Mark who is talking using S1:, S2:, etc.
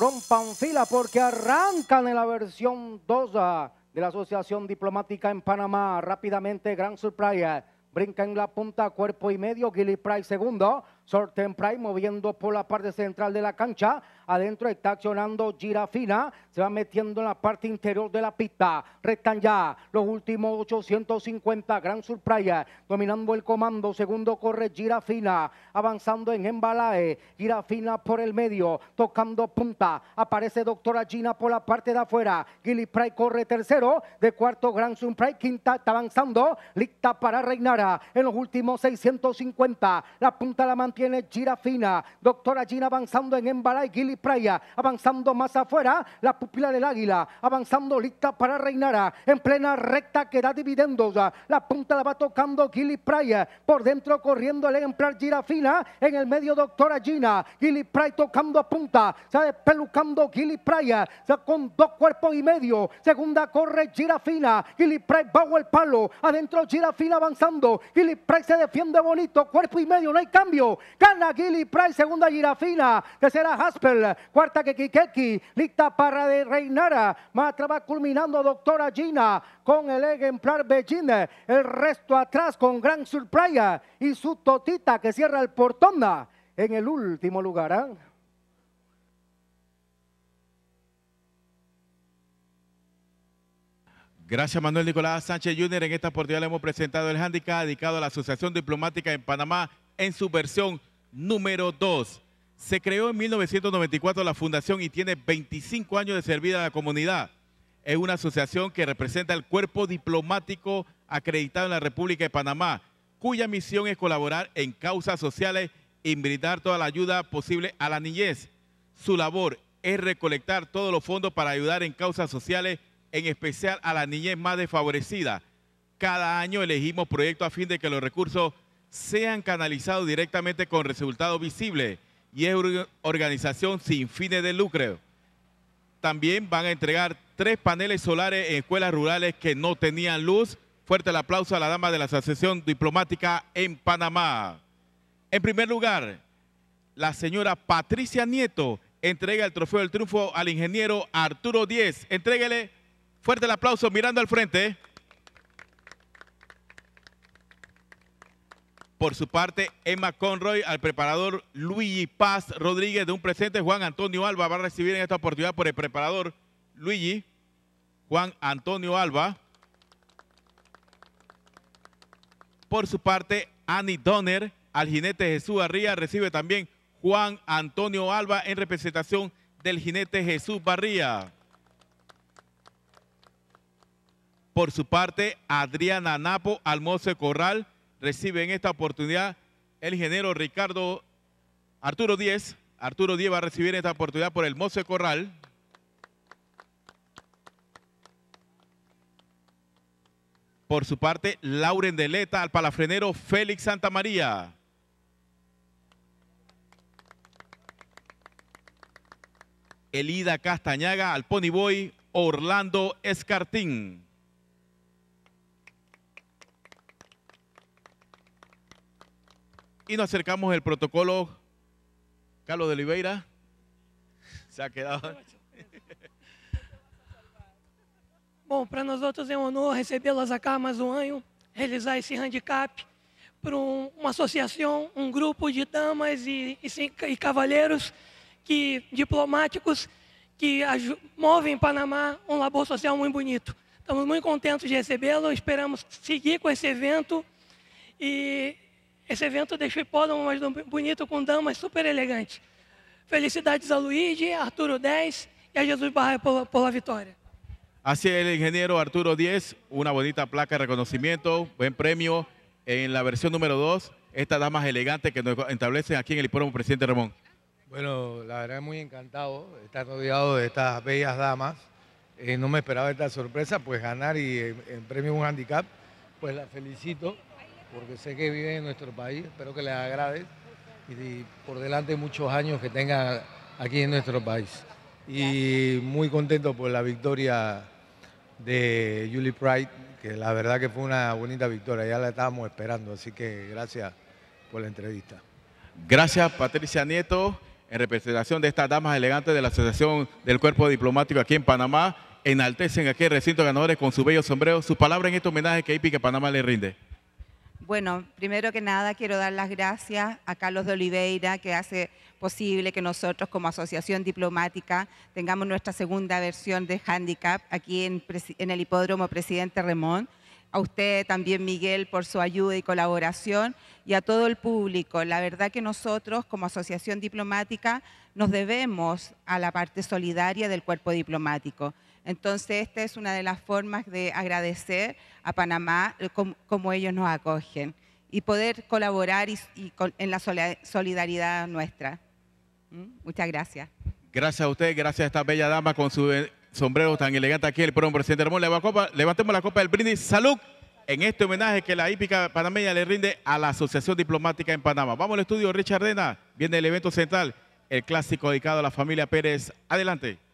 S1: rompan fila porque arrancan en la versión 2 ah, de la Asociación Diplomática en Panamá. Rápidamente, Gran Surprise ah, brinca en la punta, cuerpo y medio, Gilly Price segundo, Sorten Price moviendo por la parte central de la cancha, adentro está accionando Girafina, se va metiendo en la parte interior de la pista. Restan ya los últimos 850, Gran Sur dominando el comando. Segundo corre Girafina, avanzando en Embalae, Girafina por el medio, tocando punta. Aparece Doctora Gina por la parte de afuera. Gilly Pride corre tercero, de cuarto Gran Sur quinta está avanzando. Lista para Reinara en los últimos 650. La punta la mantiene Girafina. Doctora Gina avanzando en Embalae, Gilly avanzando más afuera. La pupila del águila, avanzando lista para reinar, ah, en plena recta que da dividendos, ah, la punta la va tocando Gilly Pryor, por dentro corriendo el ejemplar Girafina, en el medio Doctora Gina, Gilly Pryor tocando a punta, se va despelucando Gilly Pryor, con dos cuerpos y medio, segunda corre Girafina, Gilly Pryor bajo el palo, adentro Girafina avanzando, Gilly Pryor se defiende bonito, cuerpo y medio, no hay cambio, gana Gilly Pryor, segunda Girafina, tercera Haspel, cuarta que Kekikeki, lista para de Reinara. más va culminando Doctora Gina con el ejemplar Gina, El resto atrás con Gran surprise y su totita que cierra el portón ah, en el último lugar. Ah.
S2: Gracias Manuel Nicolás Sánchez Jr. En esta oportunidad le hemos presentado el handicap dedicado a la Asociación Diplomática en Panamá en su versión número 2. Se creó en 1994 la fundación y tiene 25 años de servida a la comunidad. Es una asociación que representa el cuerpo diplomático acreditado en la República de Panamá, cuya misión es colaborar en causas sociales y brindar toda la ayuda posible a la niñez. Su labor es recolectar todos los fondos para ayudar en causas sociales, en especial a la niñez más desfavorecida. Cada año elegimos proyectos a fin de que los recursos sean canalizados directamente con resultados visibles y es una organización sin fines de lucro. También van a entregar tres paneles solares en escuelas rurales que no tenían luz. Fuerte el aplauso a la dama de la Asociación Diplomática en Panamá. En primer lugar, la señora Patricia Nieto entrega el trofeo del triunfo al ingeniero Arturo Díez. Entréguele fuerte el aplauso mirando al frente. Por su parte, Emma Conroy, al preparador Luigi Paz Rodríguez de un presente, Juan Antonio Alba va a recibir en esta oportunidad por el preparador Luigi, Juan Antonio Alba. Por su parte, Annie Donner, al jinete Jesús Barría, recibe también Juan Antonio Alba en representación del jinete Jesús Barría. Por su parte, Adriana Napo, mozo Corral, recibe en esta oportunidad el ingeniero Ricardo Arturo Diez, Arturo Diez va a recibir esta oportunidad por el Mozo Corral. Por su parte, Lauren Deleta al palafrenero Félix Santa María. Elida Castañaga al Ponyboy Orlando Escartín. y nos acercamos el protocolo. Carlos de Oliveira se ha quedado.
S3: Bom, para nós outros é um honor recebê-las acá mais um ano, realizar esse handicap para um, uma associação, um grupo de damas e, e, e cavalheiros que, diplomáticos que movem Panamá um labor social muito bonito. Estamos muito contentes de recebê-lo, esperamos seguir com esse evento e Este evento de o más bonito con damas super elegante. Felicidades a Luigi, Arturo 10 y e a Jesús Barra por, la victoria.
S2: Así el ingeniero Arturo 10, una bonita placa de reconocimiento, buen premio en la versión número 2, estas damas elegantes que nos establecen aquí en el hipódromo Presidente Ramón.
S1: Bueno, la verdad es muy encantado
S2: estar rodeado de estas bellas damas. Eh, no me esperaba esta sorpresa, pues ganar y
S1: eh, en premio un handicap, pues la felicito porque sé que viven en nuestro país, espero que les agrade y, por delante muchos años que tenga aquí en nuestro país. Y muy contento por la victoria de Julie
S2: Pride, que la verdad que fue una bonita victoria, ya la estábamos esperando, así que gracias por la entrevista. Gracias Patricia Nieto, en representación de estas damas elegantes de la Asociación del Cuerpo Diplomático aquí en Panamá, enaltecen aquí el recinto de ganadores con su bello sombrero, su palabra en este homenaje que que Panamá le rinde.
S3: Bueno, primero que nada quiero dar las gracias a Carlos de Oliveira que hace posible que nosotros como asociación diplomática tengamos nuestra segunda versión de Handicap aquí en, el hipódromo Presidente Remón. A usted también, Miguel, por su ayuda y colaboración y a todo el público. La verdad que nosotros como asociación diplomática nos debemos a la parte solidaria del cuerpo diplomático. Entonces, esta es una de las formas de agradecer a Panamá eh, como, ellos nos acogen y poder colaborar y, en la solidaridad nuestra. ¿Mm? Muchas gracias.
S2: Gracias a usted, gracias a esta bella dama con su eh, sombrero tan elegante aquí, el próximo presidente Ramón. Levantemos la copa del brindis. Salud en este homenaje que la hípica panameña le rinde a la Asociación Diplomática en Panamá. Vamos al estudio, Richard Viene el evento central, el clásico dedicado a la familia Pérez. Adelante.